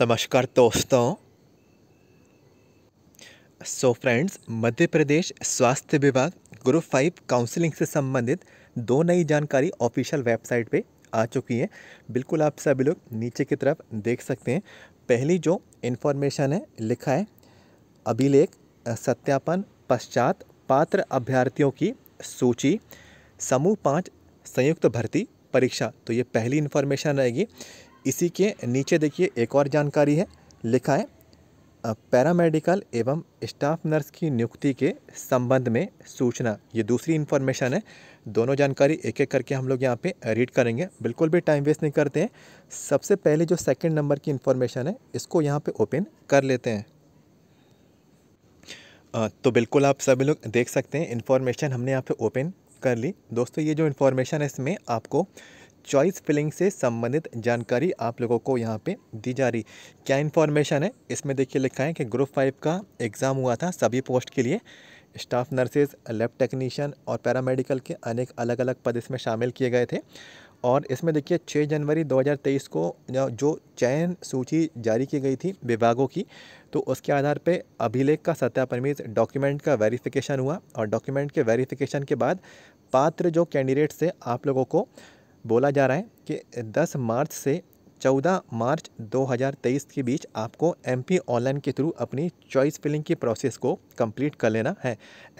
नमस्कार दोस्तों so friends मध्य प्रदेश स्वास्थ्य विभाग ग्रुप फाइव काउंसलिंग से संबंधित दो नई जानकारी ऑफिशियल वेबसाइट पे आ चुकी है बिल्कुल आप सभी लोग नीचे की तरफ देख सकते हैं पहली जो इन्फॉर्मेशन है लिखा है अभिलेख सत्यापन पश्चात पात्र अभ्यर्थियों की सूची समूह पाँच संयुक्त भर्ती परीक्षा तो ये पहली इन्फॉर्मेशन रहेगी इसी के नीचे देखिए एक और जानकारी है लिखा है पैरामेडिकल एवं स्टाफ नर्स की नियुक्ति के संबंध में सूचना ये दूसरी इन्फॉर्मेशन है दोनों जानकारी एक एक करके हम लोग यहाँ पे रीड करेंगे बिल्कुल भी टाइम वेस्ट नहीं करते हैं सबसे पहले जो सेकंड नंबर की इन्फॉर्मेशन है इसको यहाँ पे ओपन कर लेते हैं तो बिल्कुल आप सभी लोग देख सकते हैं इन्फॉर्मेशन हमने यहाँ पर ओपन कर ली दोस्तों ये जो इन्फॉर्मेशन है इसमें आपको चॉइस फिलिंग से संबंधित जानकारी आप लोगों को यहाँ पे दी जा रही क्या इन्फॉर्मेशन है इसमें देखिए लिखा है कि ग्रुप फाइव का एग्ज़ाम हुआ था सभी पोस्ट के लिए स्टाफ नर्सेज लैब टेक्नीशियन और पैरामेडिकल के अनेक अलग अलग पद इसमें शामिल किए गए थे और इसमें देखिए छः जनवरी 2023 को जो चयन सूची जारी की गई थी विभागों की तो उसके आधार पे अभिलेख का सत्यापन डॉक्यूमेंट का वेरिफिकेशन हुआ और डॉक्यूमेंट के वेरिफिकेशन के बाद पात्र जो कैंडिडेट्स थे आप लोगों को बोला जा रहा है कि 10 मार्च से 14 मार्च 2023 के बीच आपको एम पी ऑनलाइन के थ्रू अपनी चॉइस फिलिंग की प्रोसेस को कंप्लीट कर लेना है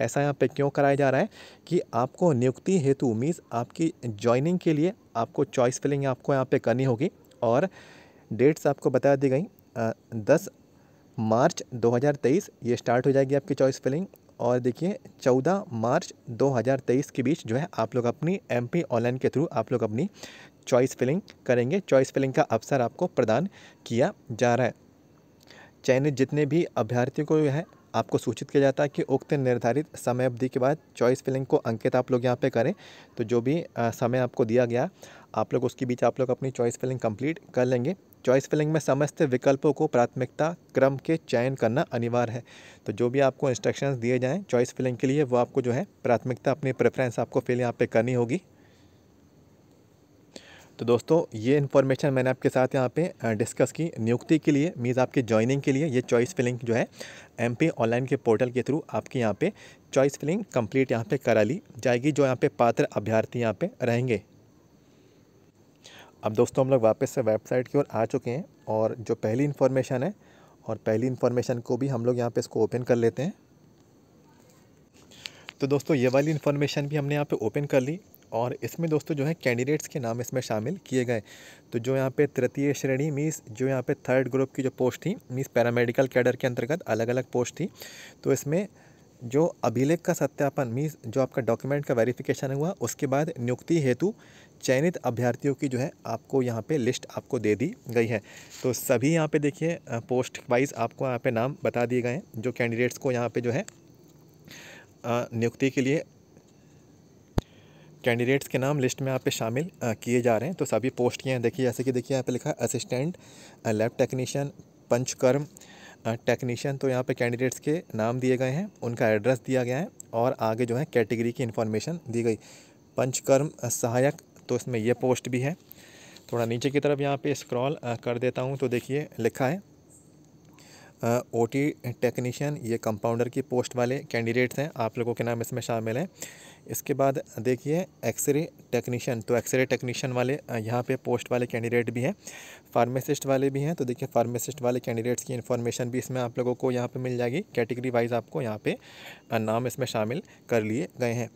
ऐसा यहाँ पे क्यों कराया जा रहा है कि आपको नियुक्ति हेतु मीन्स आपकी ज्वाइनिंग के लिए आपको चॉइस फिलिंग आपको यहाँ पे करनी होगी और डेट्स आपको बता दी गई दस मार्च 2023 ये स्टार्ट हो जाएगी आपकी चॉइस फिलिंग और देखिए 14 मार्च 2023 के बीच जो है आप लोग अपनी एम ऑनलाइन के थ्रू आप लोग अपनी चॉइस फिलिंग करेंगे चॉइस फिलिंग का अवसर आपको प्रदान किया जा रहा है चयनित जितने भी अभ्यर्थियों को जो है आपको सूचित किया जाता है कि उक्त निर्धारित समय अवधि के बाद चॉइस फिलिंग को अंकित आप लोग यहाँ पे करें तो जो भी समय आपको दिया गया आप लोग उसके बीच आप लोग अपनी चॉइस फिलिंग कंप्लीट कर लेंगे चॉइस फिलिंग में समस्त विकल्पों को प्राथमिकता क्रम के चयन करना अनिवार्य है तो जो भी आपको इंस्ट्रक्शंस दिए जाएँ चॉइस फिलिंग के लिए वो आपको जो है प्राथमिकता अपनी प्रेफरेंस आपको फिल यहाँ पे करनी होगी तो दोस्तों ये इन्फॉर्मेशन मैंने आपके साथ यहाँ पे डिस्कस की नियुक्ति के लिए मीज़ आपके ज्वाइनिंग के लिए ये चॉइस फिलिंग जो है एमपी ऑनलाइन के पोर्टल के थ्रू आपके यहाँ पे चॉइस फिलिंग कंप्लीट यहाँ पे करा ली जाएगी जो यहाँ पे पात्र अभ्यर्थी यहाँ पे रहेंगे अब दोस्तों हम लोग वापस से वेबसाइट की ओर आ चुके हैं और जो पहली इन्फॉर्मेशन है और पहली इन्फॉर्मेशन को भी हम लोग यहाँ पर इसको ओपन कर लेते हैं तो दोस्तों ये वाली इन्फॉर्मेशन भी हमने यहाँ पे ओपन कर ली और इसमें दोस्तों जो है कैंडिडेट्स के नाम इसमें शामिल किए गए तो जो यहाँ पे तृतीय श्रेणी मीस जो यहाँ पे थर्ड ग्रुप की जो पोस्ट थी मीस पैरामेडिकल कैडर के अंतर्गत अलग अलग पोस्ट थी तो इसमें जो अभिलेख का सत्यापन मीन्स जो आपका डॉक्यूमेंट का वेरिफिकेशन हुआ उसके बाद नियुक्ति हेतु चयनित अभ्यर्थियों की जो है आपको यहाँ पे लिस्ट आपको दे दी गई है तो सभी यहाँ पे देखिए पोस्ट वाइज आपको यहाँ पे नाम बता दिए गए हैं जो कैंडिडेट्स को यहाँ पे जो है नियुक्ति के लिए कैंडिडेट्स के नाम लिस्ट में आप पे शामिल किए जा रहे हैं तो सभी पोस्ट किए हैं देखिए जैसे कि देखिए यहाँ पे लिखा है assistant lab technician panchakarma technician तो यहाँ पे कैंडिडेट्स के नाम दिए गए हैं उनका एड्रेस दिया गया है और आगे जो है कैटेगरी की इन्फॉर्मेशन दी गई पंचकर्म सहायक तो इसमें यह पोस्ट भी है थोड़ा नीचे की तरफ यहाँ पर स्क्रॉल कर देता हूँ तो देखिए लिखा है ओ टी टेक्नीशियन ये कंपाउंडर की पोस्ट वाले कैंडिडेट्स हैं आप लोगों के नाम इसमें शामिल हैं इसके बाद देखिए एक्सरे टेक्नीशियन तो एक्सरे टेक्नीशियन वाले यहाँ पे पोस्ट वाले कैंडिडेट भी हैं फार्मेसिस्ट वाले भी हैं तो देखिए फार्मेसिस्ट वाले कैंडिडेट्स की इन्फॉर्मेशन भी इसमें आप लोगों को यहाँ पे मिल जाएगी कैटेगरी वाइज आपको यहाँ पे नाम इसमें शामिल कर लिए गए हैं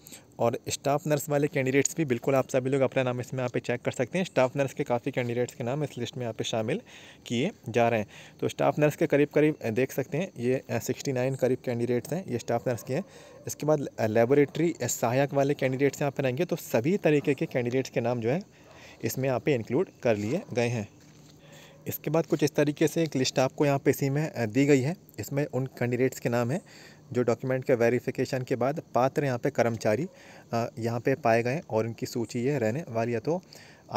और स्टाफ नर्स वाले कैंडिडेट्स भी बिल्कुल आप सभी लोग अपना नाम इसमें यहाँ पे चेक कर सकते हैं स्टाफ नर्स के काफ़ी कैंडिडेट्स के नाम इस लिस्ट में यहाँ पे शामिल किए जा रहे हैं तो स्टाफ नर्स के करीब करीब देख सकते हैं ये सिक्सटी नाइन करीब कैंडिडेट्स हैं ये स्टाफ नर्स के हैं इसके बाद लेबोरेटरी सहायक वाले कैंडिडेट्स यहाँ पर रहेंगे तो सभी तरीके के कैंडिडेट्स के नाम जो है इसमें यहाँ पे इंक्लूड कर लिए गए हैं इसके बाद कुछ इस तरीके से एक लिस्ट आपको यहाँ पे इसी में दी गई है इसमें उन कैंडिडेट्स के नाम हैं जो डॉक्यूमेंट के वेरिफिकेशन के बाद पात्र यहाँ पे कर्मचारी यहाँ पे पाए गए और उनकी सूची ये रहने वाली है तो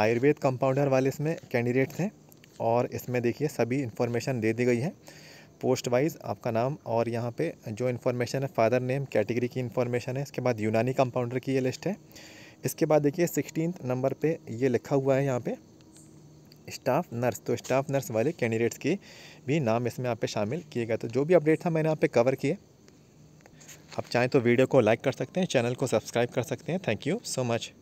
आयुर्वेद कंपाउंडर वाले इसमें कैंडिडेट्स हैं और इसमें देखिए सभी इन्फॉर्मेशन दे दी गई है पोस्ट वाइज आपका नाम और यहाँ पे जो इन्फॉर्मेशन है फादर नेम कैटेगरी की इन्फॉर्मेशन है इसके बाद यूनानी कंपाउंडर की ये लिस्ट है इसके बाद देखिए सिक्सटीन नंबर पे ये लिखा हुआ है यहाँ पे स्टाफ नर्स तो स्टाफ नर्स वाले कैंडिडेट्स के भी नाम इसमें यहाँ पे शामिल किए गए तो जो भी अपडेट था मैंने यहाँ पे कवर किए आप चाहें तो वीडियो को लाइक कर सकते हैं चैनल को सब्सक्राइब कर सकते हैं थैंक यू सो मच